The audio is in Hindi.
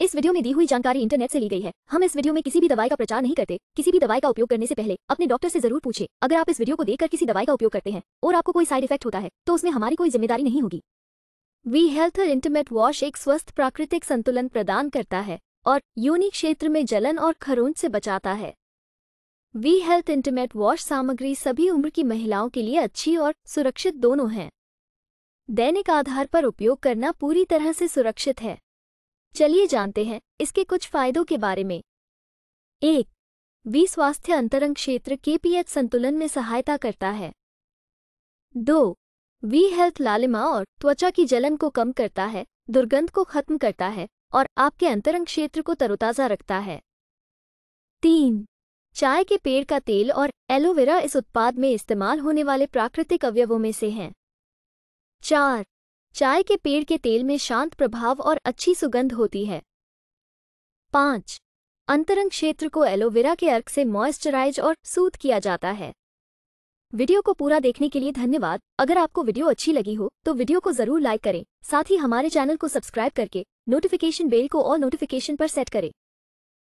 इस वीडियो में दी हुई जानकारी इंटरनेट से ली गई है हम इस वीडियो में किसी भी दवाई का प्रचार नहीं करते किसी भी दवाई का उपयोग करने से पहले अपने डॉक्टर से जरूर पूछे अगर आप इस वीडियो को देखकर किसी दवाई का उपयोग करते हैं और आपको कोई साइड इफेक्ट होता है तो उसमें हमारी कोई जिम्मेदारी नहीं होगी वी हेल्थ इंटरमेट वॉश एक स्वस्थ प्राकृतिक संतुलन प्रदान करता है और यूनिक क्षेत्र में जलन और खरूंज से बचाता है वी हेल्थ इंटरमेट वॉश सामग्री सभी उम्र की महिलाओं के लिए अच्छी और सुरक्षित दोनों हैं दैनिक आधार पर उपयोग करना पूरी तरह से सुरक्षित है चलिए जानते हैं इसके कुछ फायदों के बारे में एक वी स्वास्थ्य अंतरंग क्षेत्र केपीएच संतुलन में सहायता करता है दो वी हेल्थ लालिमा और त्वचा की जलन को कम करता है दुर्गंध को खत्म करता है और आपके अंतरंग क्षेत्र को तरोताज़ा रखता है तीन चाय के पेड़ का तेल और एलोवेरा इस उत्पाद में इस्तेमाल होने वाले प्राकृतिक अवयवों में से हैं चार चाय के पेड़ के तेल में शांत प्रभाव और अच्छी सुगंध होती है पाँच अंतरंग क्षेत्र को एलोवेरा के अर्क से मॉइस्चराइज और सूद किया जाता है वीडियो को पूरा देखने के लिए धन्यवाद अगर आपको वीडियो अच्छी लगी हो तो वीडियो को जरूर लाइक करें साथ ही हमारे चैनल को सब्सक्राइब करके नोटिफिकेशन बेल को ऑल नोटिफिकेशन पर सेट करें